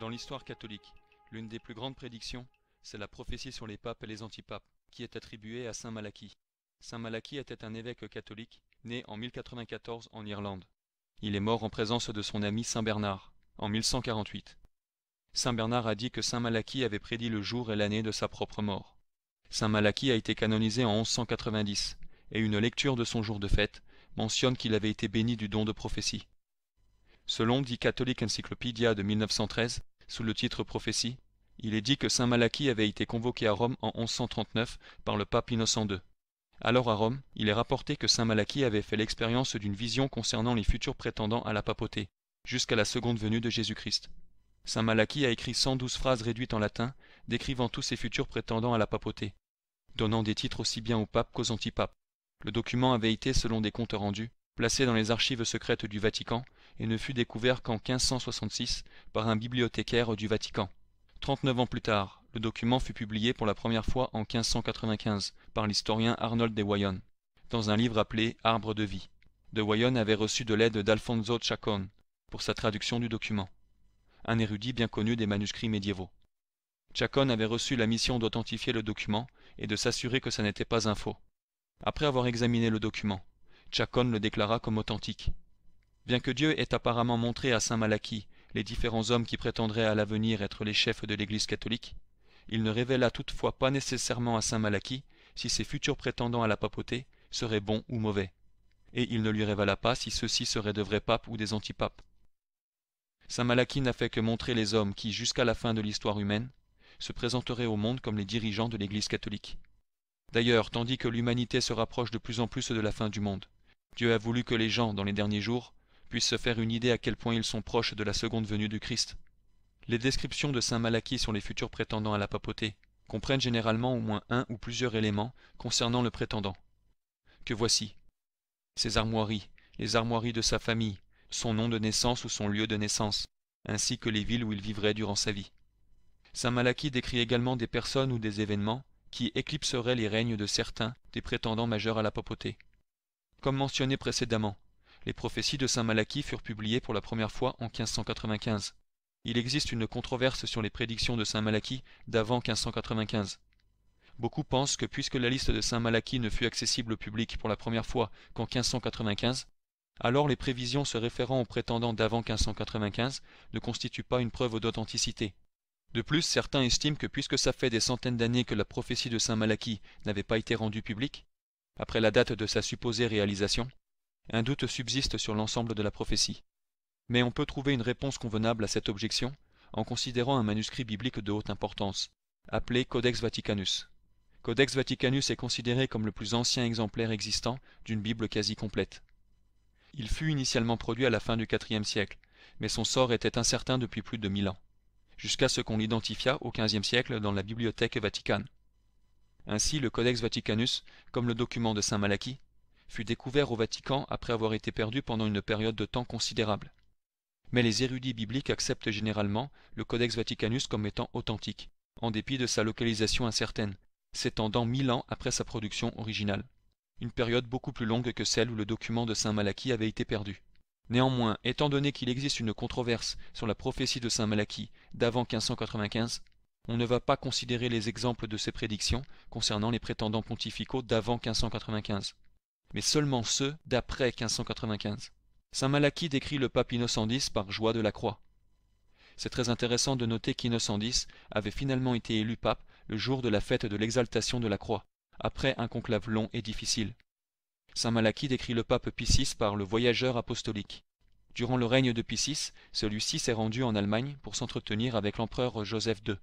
Dans l'histoire catholique, l'une des plus grandes prédictions, c'est la prophétie sur les papes et les antipapes, qui est attribuée à Saint Malachie. Saint Malachie était un évêque catholique, né en 1094 en Irlande. Il est mort en présence de son ami Saint Bernard, en 1148. Saint Bernard a dit que Saint Malachie avait prédit le jour et l'année de sa propre mort. Saint Malachie a été canonisé en 1190, et une lecture de son jour de fête mentionne qu'il avait été béni du don de prophétie. Selon dit Catholic Encyclopedia de 1913, sous le titre Prophétie, il est dit que saint Malachie avait été convoqué à Rome en 1139 par le pape Innocent II. Alors à Rome, il est rapporté que saint Malachie avait fait l'expérience d'une vision concernant les futurs prétendants à la papauté, jusqu'à la seconde venue de Jésus-Christ. Saint Malachie a écrit 112 phrases réduites en latin, décrivant tous ces futurs prétendants à la papauté, donnant des titres aussi bien au pape qu'aux antipapes. Le document avait été, selon des comptes rendus, placé dans les archives secrètes du Vatican, et ne fut découvert qu'en 1566 par un bibliothécaire du Vatican. Trente-neuf ans plus tard, le document fut publié pour la première fois en 1595 par l'historien Arnold de Wyon, dans un livre appelé Arbre de vie. De Wayonne avait reçu de l'aide d'Alfonso Chacon pour sa traduction du document, un érudit bien connu des manuscrits médiévaux. Chacon avait reçu la mission d'authentifier le document et de s'assurer que ça n'était pas un faux. Après avoir examiné le document, Chacon le déclara comme authentique. Bien que Dieu ait apparemment montré à saint Malachie les différents hommes qui prétendraient à l'avenir être les chefs de l'Église catholique, il ne révéla toutefois pas nécessairement à saint Malachie si ses futurs prétendants à la papauté seraient bons ou mauvais, et il ne lui révéla pas si ceux-ci seraient de vrais papes ou des antipapes. Saint Malachie n'a fait que montrer les hommes qui, jusqu'à la fin de l'histoire humaine, se présenteraient au monde comme les dirigeants de l'Église catholique. D'ailleurs, tandis que l'humanité se rapproche de plus en plus de la fin du monde, Dieu a voulu que les gens, dans les derniers jours, puissent se faire une idée à quel point ils sont proches de la seconde venue du Christ. Les descriptions de saint Malachie sur les futurs prétendants à la papauté comprennent généralement au moins un ou plusieurs éléments concernant le prétendant. Que voici ses armoiries, les armoiries de sa famille, son nom de naissance ou son lieu de naissance, ainsi que les villes où il vivrait durant sa vie. Saint Malachie décrit également des personnes ou des événements qui éclipseraient les règnes de certains des prétendants majeurs à la papauté. Comme mentionné précédemment, les prophéties de saint Malachie furent publiées pour la première fois en 1595. Il existe une controverse sur les prédictions de saint Malachie d'avant 1595. Beaucoup pensent que puisque la liste de saint Malachie ne fut accessible au public pour la première fois qu'en 1595, alors les prévisions se référant aux prétendants d'avant 1595 ne constituent pas une preuve d'authenticité. De plus, certains estiment que puisque ça fait des centaines d'années que la prophétie de saint Malachie n'avait pas été rendue publique, après la date de sa supposée réalisation, un doute subsiste sur l'ensemble de la prophétie. Mais on peut trouver une réponse convenable à cette objection en considérant un manuscrit biblique de haute importance, appelé Codex Vaticanus. Codex Vaticanus est considéré comme le plus ancien exemplaire existant d'une Bible quasi complète. Il fut initialement produit à la fin du IVe siècle, mais son sort était incertain depuis plus de mille ans, jusqu'à ce qu'on l'identifia au XVe siècle dans la Bibliothèque vaticane. Ainsi, le Codex Vaticanus, comme le document de Saint Malachie, fut découvert au Vatican après avoir été perdu pendant une période de temps considérable. Mais les érudits bibliques acceptent généralement le Codex Vaticanus comme étant authentique, en dépit de sa localisation incertaine, s'étendant mille ans après sa production originale, une période beaucoup plus longue que celle où le document de Saint Malachie avait été perdu. Néanmoins, étant donné qu'il existe une controverse sur la prophétie de Saint Malachie d'avant 1595, on ne va pas considérer les exemples de ses prédictions concernant les prétendants pontificaux d'avant 1595 mais seulement ceux d'après 1595. Saint Malachi décrit le pape Innocent X par joie de la croix. C'est très intéressant de noter qu'Innocent X avait finalement été élu pape le jour de la fête de l'exaltation de la croix, après un conclave long et difficile. Saint Malachi décrit le pape Piscis par le voyageur apostolique. Durant le règne de Piscis, celui-ci s'est rendu en Allemagne pour s'entretenir avec l'empereur Joseph II.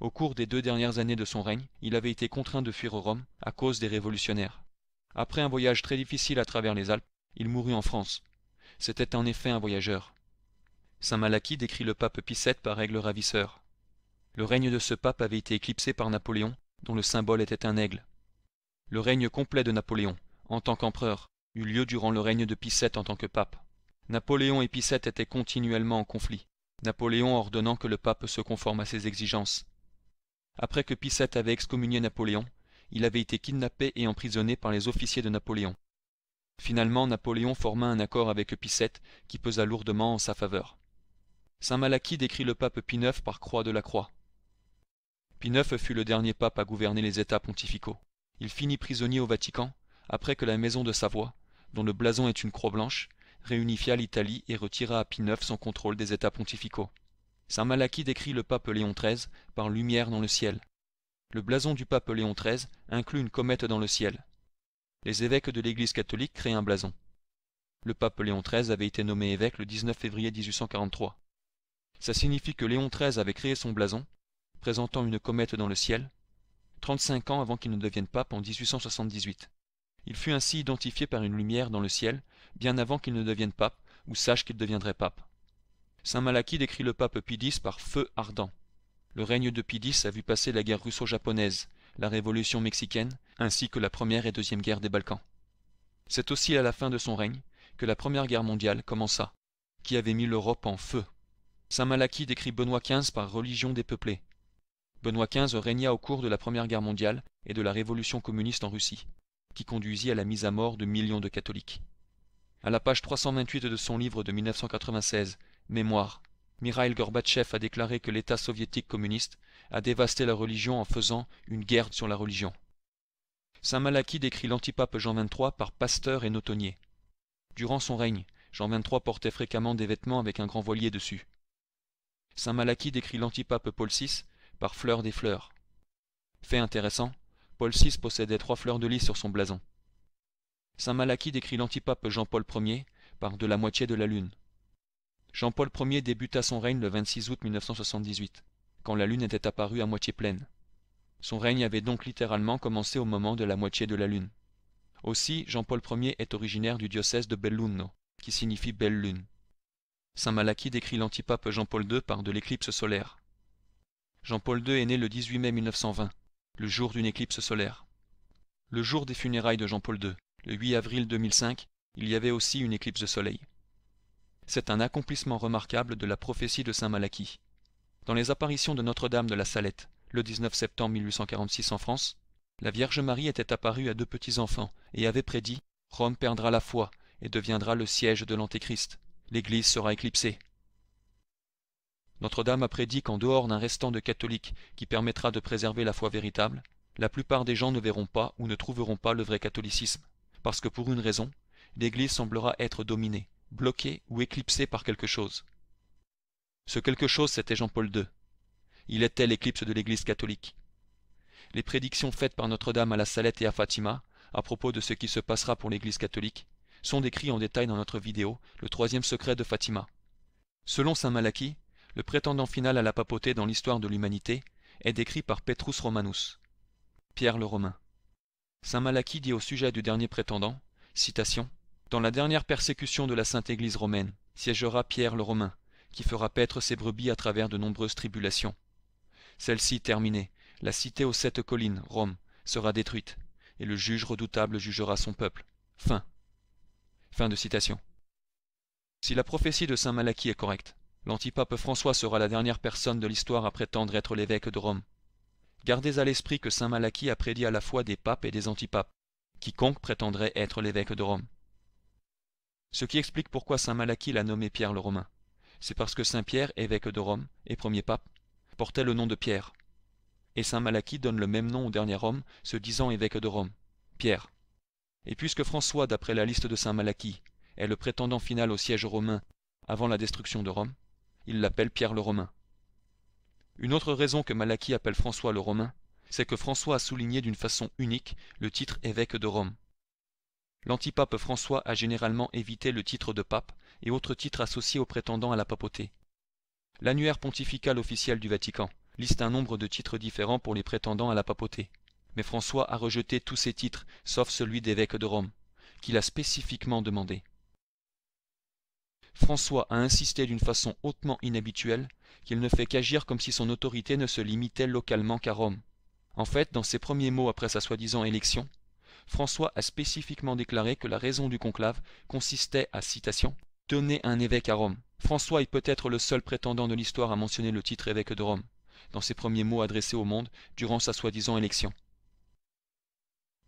Au cours des deux dernières années de son règne, il avait été contraint de fuir Rome à cause des révolutionnaires. Après un voyage très difficile à travers les Alpes, il mourut en France. C'était en effet un voyageur. Saint Malachy décrit le pape Pie par aigle ravisseur. Le règne de ce pape avait été éclipsé par Napoléon, dont le symbole était un aigle. Le règne complet de Napoléon, en tant qu'empereur, eut lieu durant le règne de Pie en tant que pape. Napoléon et Pie étaient continuellement en conflit, Napoléon ordonnant que le pape se conforme à ses exigences. Après que Pie avait excommunié Napoléon, il avait été kidnappé et emprisonné par les officiers de Napoléon. Finalement, Napoléon forma un accord avec Picette qui pesa lourdement en sa faveur. Saint Malachi décrit le pape Pie IX par croix de la croix. Pie IX fut le dernier pape à gouverner les États pontificaux. Il finit prisonnier au Vatican, après que la maison de Savoie, dont le blason est une croix blanche, réunifia l'Italie et retira à Pie IX son contrôle des États pontificaux. Saint Malachi décrit le pape Léon XIII par lumière dans le ciel, le blason du pape Léon XIII inclut une comète dans le ciel. Les évêques de l'Église catholique créent un blason. Le pape Léon XIII avait été nommé évêque le 19 février 1843. Ça signifie que Léon XIII avait créé son blason, présentant une comète dans le ciel, 35 ans avant qu'il ne devienne pape en 1878. Il fut ainsi identifié par une lumière dans le ciel, bien avant qu'il ne devienne pape ou sache qu'il deviendrait pape. Saint Malachie décrit le pape Pie X par feu ardent. Le règne de Pidis a vu passer la guerre russo-japonaise, la révolution mexicaine, ainsi que la première et deuxième guerre des Balkans. C'est aussi à la fin de son règne que la première guerre mondiale commença, qui avait mis l'Europe en feu. Saint malaki décrit Benoît XV par religion dépeuplée. Benoît XV régna au cours de la première guerre mondiale et de la révolution communiste en Russie, qui conduisit à la mise à mort de millions de catholiques. À la page 328 de son livre de 1996, Mémoire, Mikhail Gorbatchev a déclaré que l'État soviétique communiste a dévasté la religion en faisant une guerre sur la religion. Saint Malachy décrit l'antipape Jean XXIII par pasteur et notonnier. Durant son règne, Jean XXIII portait fréquemment des vêtements avec un grand voilier dessus. Saint malachi décrit l'antipape Paul VI par fleur des fleurs. Fait intéressant, Paul VI possédait trois fleurs de lys sur son blason. Saint malachi décrit l'antipape Jean-Paul Ier par de la moitié de la lune. Jean-Paul Ier débuta son règne le 26 août 1978, quand la Lune était apparue à moitié pleine. Son règne avait donc littéralement commencé au moment de la moitié de la Lune. Aussi, Jean-Paul Ier est originaire du diocèse de Belluno, qui signifie belle lune. Saint Malachi décrit l'antipape Jean-Paul II par de l'éclipse solaire. Jean-Paul II est né le 18 mai 1920, le jour d'une éclipse solaire. Le jour des funérailles de Jean-Paul II, le 8 avril 2005, il y avait aussi une éclipse de soleil. C'est un accomplissement remarquable de la prophétie de saint Malachie. Dans les apparitions de Notre-Dame de la Salette, le 19 septembre 1846 en France, la Vierge Marie était apparue à deux petits-enfants et avait prédit Rome perdra la foi et deviendra le siège de l'Antéchrist. L'Église sera éclipsée. Notre-Dame a prédit qu'en dehors d'un restant de catholiques qui permettra de préserver la foi véritable, la plupart des gens ne verront pas ou ne trouveront pas le vrai catholicisme, parce que pour une raison, l'Église semblera être dominée, bloqué ou éclipsé par quelque chose. Ce quelque chose, c'était Jean-Paul II. Il était l'éclipse de l'Église catholique. Les prédictions faites par Notre-Dame à la Salette et à Fatima, à propos de ce qui se passera pour l'Église catholique, sont décrites en détail dans notre vidéo Le troisième secret de Fatima. Selon saint Malachie, le prétendant final à la papauté dans l'histoire de l'humanité est décrit par Petrus Romanus, Pierre le Romain. Saint Malachie dit au sujet du dernier prétendant, citation, dans la dernière persécution de la Sainte Église romaine, siégera Pierre le Romain, qui fera paître ses brebis à travers de nombreuses tribulations. Celle-ci terminée, la cité aux sept collines, Rome, sera détruite, et le juge redoutable jugera son peuple. Fin. Fin de citation. Si la prophétie de saint Malachie est correcte, l'antipape François sera la dernière personne de l'histoire à prétendre être l'évêque de Rome. Gardez à l'esprit que saint Malachie a prédit à la fois des papes et des antipapes. Quiconque prétendrait être l'évêque de Rome. Ce qui explique pourquoi saint Malachie l'a nommé Pierre le Romain. C'est parce que saint Pierre, évêque de Rome et premier pape, portait le nom de Pierre. Et saint Malachie donne le même nom au dernier homme, se disant évêque de Rome, Pierre. Et puisque François, d'après la liste de saint Malachie, est le prétendant final au siège romain avant la destruction de Rome, il l'appelle Pierre le Romain. Une autre raison que Malachie appelle François le Romain, c'est que François a souligné d'une façon unique le titre évêque de Rome. L'antipape François a généralement évité le titre de pape et autres titres associés aux prétendants à la papauté. L'annuaire pontifical officiel du Vatican liste un nombre de titres différents pour les prétendants à la papauté. Mais François a rejeté tous ces titres, sauf celui d'évêque de Rome, qu'il a spécifiquement demandé. François a insisté d'une façon hautement inhabituelle qu'il ne fait qu'agir comme si son autorité ne se limitait localement qu'à Rome. En fait, dans ses premiers mots après sa soi-disant élection, François a spécifiquement déclaré que la raison du conclave consistait à, citation, donner un évêque à Rome. François est peut-être le seul prétendant de l'histoire à mentionner le titre évêque de Rome, dans ses premiers mots adressés au monde durant sa soi-disant élection.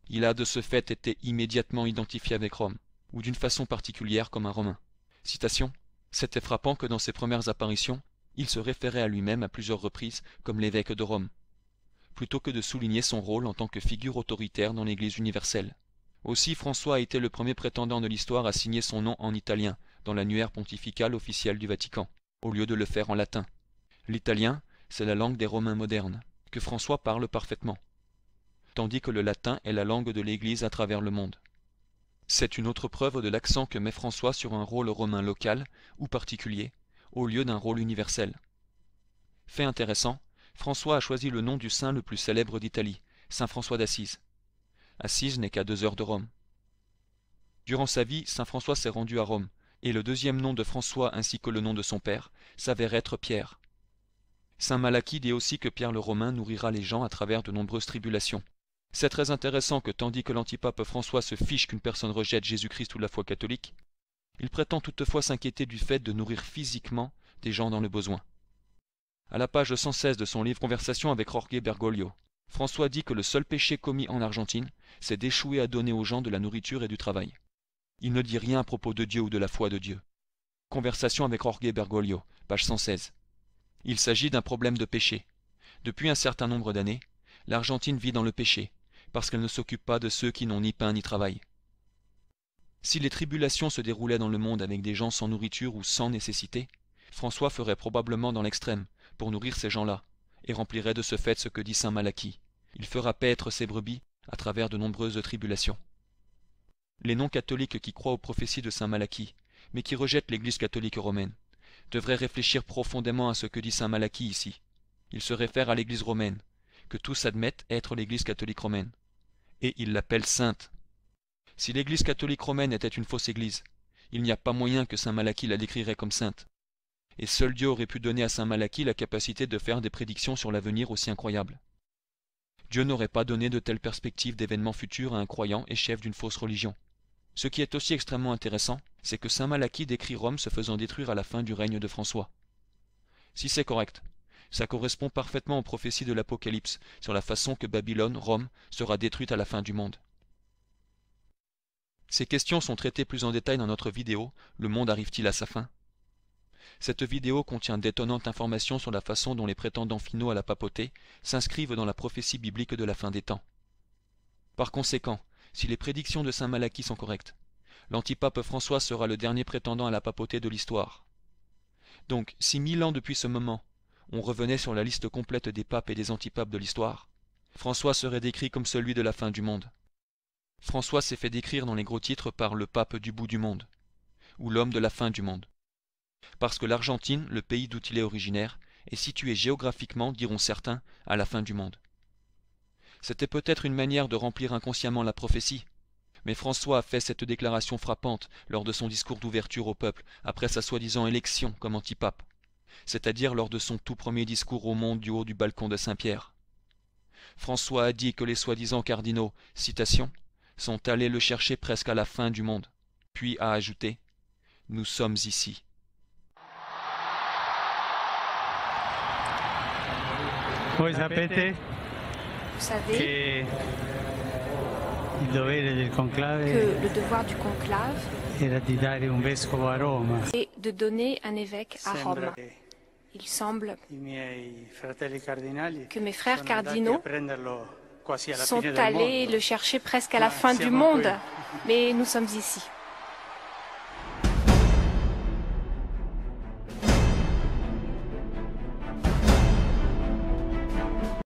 Il a de ce fait été immédiatement identifié avec Rome, ou d'une façon particulière comme un Romain. Citation. C'était frappant que dans ses premières apparitions, il se référait à lui-même à plusieurs reprises comme l'évêque de Rome, plutôt que de souligner son rôle en tant que figure autoritaire dans l'Église universelle. Aussi François a été le premier prétendant de l'histoire à signer son nom en italien, dans l'annuaire pontifical officiel du Vatican, au lieu de le faire en latin. L'italien, c'est la langue des Romains modernes, que François parle parfaitement, tandis que le latin est la langue de l'Église à travers le monde. C'est une autre preuve de l'accent que met François sur un rôle romain local ou particulier, au lieu d'un rôle universel. Fait intéressant, François a choisi le nom du saint le plus célèbre d'Italie, saint François d'Assise. Assise, n'est qu'à deux heures de Rome. Durant sa vie, saint François s'est rendu à Rome, et le deuxième nom de François ainsi que le nom de son père s'avère être Pierre. Saint Malachie dit aussi que Pierre le Romain nourrira les gens à travers de nombreuses tribulations. C'est très intéressant que tandis que l'antipape François se fiche qu'une personne rejette Jésus-Christ ou la foi catholique, il prétend toutefois s'inquiéter du fait de nourrir physiquement des gens dans le besoin. À la page 116 de son livre Conversation avec Jorge Bergoglio, François dit que le seul péché commis en Argentine, c'est d'échouer à donner aux gens de la nourriture et du travail. Il ne dit rien à propos de Dieu ou de la foi de Dieu. Conversation avec Jorge Bergoglio, page 116. Il s'agit d'un problème de péché. Depuis un certain nombre d'années, l'Argentine vit dans le péché, parce qu'elle ne s'occupe pas de ceux qui n'ont ni pain ni travail. Si les tribulations se déroulaient dans le monde avec des gens sans nourriture ou sans nécessité, François ferait probablement dans l'extrême, pour nourrir ces gens-là, et remplirait de ce fait ce que dit saint Malachie. Il fera paître ses brebis à travers de nombreuses tribulations. Les non-catholiques qui croient aux prophéties de saint Malachie, mais qui rejettent l'Église catholique romaine, devraient réfléchir profondément à ce que dit saint Malachie ici. Il se réfère à l'Église romaine, que tous admettent être l'Église catholique romaine, et il l'appelle sainte. Si l'Église catholique romaine était une fausse Église, il n'y a pas moyen que saint Malachie la décrirait comme sainte et seul Dieu aurait pu donner à Saint Malachie la capacité de faire des prédictions sur l'avenir aussi incroyables. Dieu n'aurait pas donné de telles perspectives d'événements futurs à un croyant et chef d'une fausse religion. Ce qui est aussi extrêmement intéressant, c'est que Saint Malachie décrit Rome se faisant détruire à la fin du règne de François. Si c'est correct, ça correspond parfaitement aux prophéties de l'Apocalypse sur la façon que Babylone, Rome, sera détruite à la fin du monde. Ces questions sont traitées plus en détail dans notre vidéo Le monde arrive-t-il à sa fin cette vidéo contient d'étonnantes informations sur la façon dont les prétendants finaux à la papauté s'inscrivent dans la prophétie biblique de la fin des temps. Par conséquent, si les prédictions de saint Malachie sont correctes, l'antipape François sera le dernier prétendant à la papauté de l'histoire. Donc, si mille ans depuis ce moment, on revenait sur la liste complète des papes et des antipapes de l'histoire, François serait décrit comme celui de la fin du monde. François s'est fait décrire dans les gros titres par le pape du bout du monde, ou l'homme de la fin du monde. Parce que l'Argentine, le pays d'où il est originaire, est situé géographiquement, diront certains, à la fin du monde. C'était peut-être une manière de remplir inconsciemment la prophétie. Mais François a fait cette déclaration frappante lors de son discours d'ouverture au peuple, après sa soi-disant élection comme antipape, c'est-à-dire lors de son tout premier discours au monde du haut du balcon de Saint-Pierre. François a dit que les soi-disant cardinaux, citation, sont allés le chercher presque à la fin du monde, puis a ajouté Nous sommes ici, Vous savez que le devoir du conclave un est de donner un évêque à Rome. Il semble que mes frères cardinaux sont allés le chercher presque à la ah, fin du monde, mais nous sommes ici.